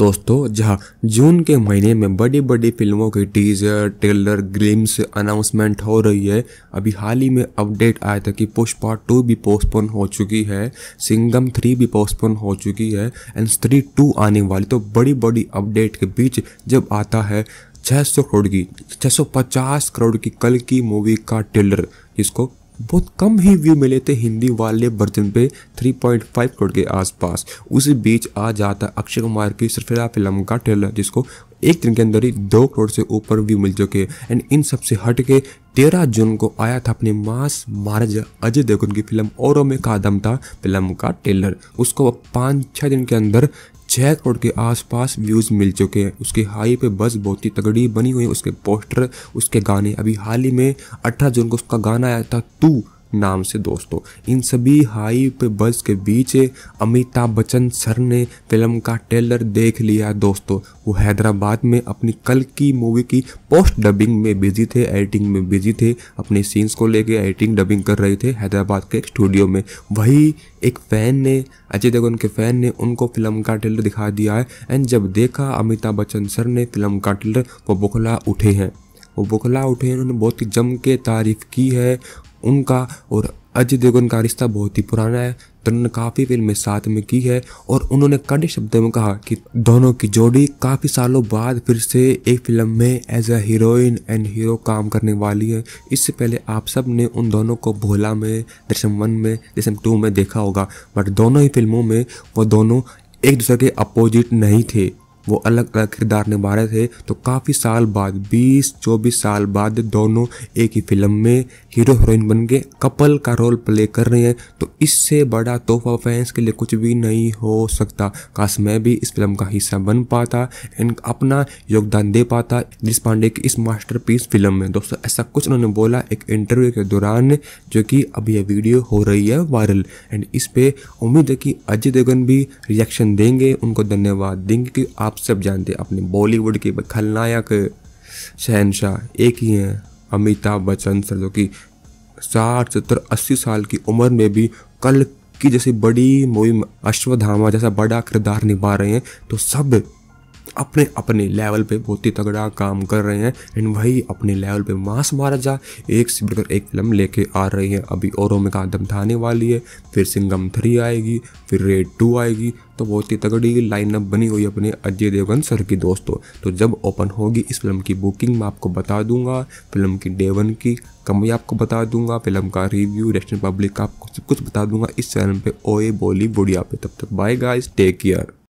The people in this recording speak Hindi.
दोस्तों जहां जून के महीने में बड़ी बड़ी फिल्मों के टीजर ट्रेलर ग्रीम्स अनाउंसमेंट हो रही है अभी हाल ही में अपडेट आया था कि पुष्पा टू भी पोस्टपोन हो चुकी है सिंगम थ्री भी पोस्टपोन हो चुकी है एंड स्त्री टू आने वाली तो बड़ी बड़ी अपडेट के बीच जब आता है 600 करोड़ की 650 करोड़ की कल की मूवी का ट्रेलर जिसको बहुत कम ही व्यू मिले थे हिंदी वाले वर्जन पे 3.5 करोड़ के आसपास उसी बीच आ जाता अक्षय कुमार की सरफिरा फिल्म का ट्रेलर जिसको एक दिन के अंदर ही दो करोड़ से ऊपर व्यू मिल चुके एंड इन सब से हट के तेरह जून को आया था अपने मास मार्ज अजय देवगन की फिल्म औरों में का दम था फिल्म का ट्रेलर उसको पाँच छः दिन के अंदर छः करोड़ के आसपास व्यूज़ मिल चुके हैं उसके हाई पे बस बहुत ही तगड़ी बनी हुई है उसके पोस्टर उसके गाने अभी हाल ही में अठारह जून को उसका गाना आया था तू नाम से दोस्तों इन सभी हाई पे बस के बीच अमिताभ बच्चन सर ने फिल्म का ट्रेलर देख लिया दोस्तों वो हैदराबाद में अपनी कल की मूवी की पोस्ट डबिंग में बिजी थे एडिटिंग में बिजी थे अपने सीन्स को लेके एडिटिंग डबिंग कर रहे थे हैदराबाद के स्टूडियो में वही एक फ़ैन ने अजय देवगन के फ़ैन ने उनको फिल्म का ट्रेलर दिखा दिया है एंड जब देखा अमिताभ बच्चन सर ने फिल्म का ट्रेलर वो बुखला उठे हैं वो बुखला उठे उन्होंने बहुत ही जम के तारीफ़ की है उनका और अजय देवगन का रिश्ता बहुत ही पुराना है दोनों ने काफ़ी फिल्में साथ में की है और उन्होंने कड़े शब्दों में कहा कि दोनों की जोड़ी काफ़ी सालों बाद फिर से एक फिल्म में as a heroine and hero काम करने वाली है इससे पहले आप सब ने उन दोनों को भोला में दशम वन में दशम टू में देखा होगा बट दोनों ही फिल्मों में वो दोनों एक दूसरे के अपोजिट नहीं थे वो अलग अलग किरदार निभा रहे थे तो काफ़ी साल बाद 20-24 साल बाद दोनों एक ही फिल्म में हीरो हीरोइन बन के कपल का रोल प्ले कर रहे हैं तो इससे बड़ा तोहफा फैंस के लिए कुछ भी नहीं हो सकता काश मैं भी इस फिल्म का हिस्सा बन पाता एंड अपना योगदान दे पाता दिस पांडे की इस मास्टर फिल्म में दोस्तों ऐसा कुछ उन्होंने बोला एक इंटरव्यू के दौरान जो कि अब यह वीडियो हो रही है वायरल एंड इस पर उम्मीद है कि अजय देवगन भी रिएक्शन देंगे उनको धन्यवाद देंगे कि आप आप सब जानते हैं अपने बॉलीवुड के खलनायक शहनशाह एक ही हैं अमिताभ बच्चन सर जो कि साठ सत्तर अस्सी साल की उम्र में भी कल की जैसी बड़ी मूवी में अश्वधामा जैसा बड़ा किरदार निभा रहे हैं तो सब अपने अपने लेवल पे बहुत ही तगड़ा काम कर रहे हैं एंड वही अपने लेवल पे मास जा एक से बढ़कर एक फिल्म लेके आ रही है अभी ओरोमिका दमधा आने वाली है फिर सिंगम थ्री आएगी फिर रेड टू आएगी तो बहुत ही तगड़ी लाइनअप बनी हुई अपने अजय देवगन सर की दोस्तों तो जब ओपन होगी इस फिल्म की बुकिंग मैं आपको बता दूंगा फिल्म की डे वन की कमी आपको बता दूंगा फिल्म का रिव्यू रेस्टोरेंट पब्लिक का आपको सब कुछ बता दूंगा इस चैनल पे ओए बोली बुढ़िया पे तब तक बाय गाइस टेक केयर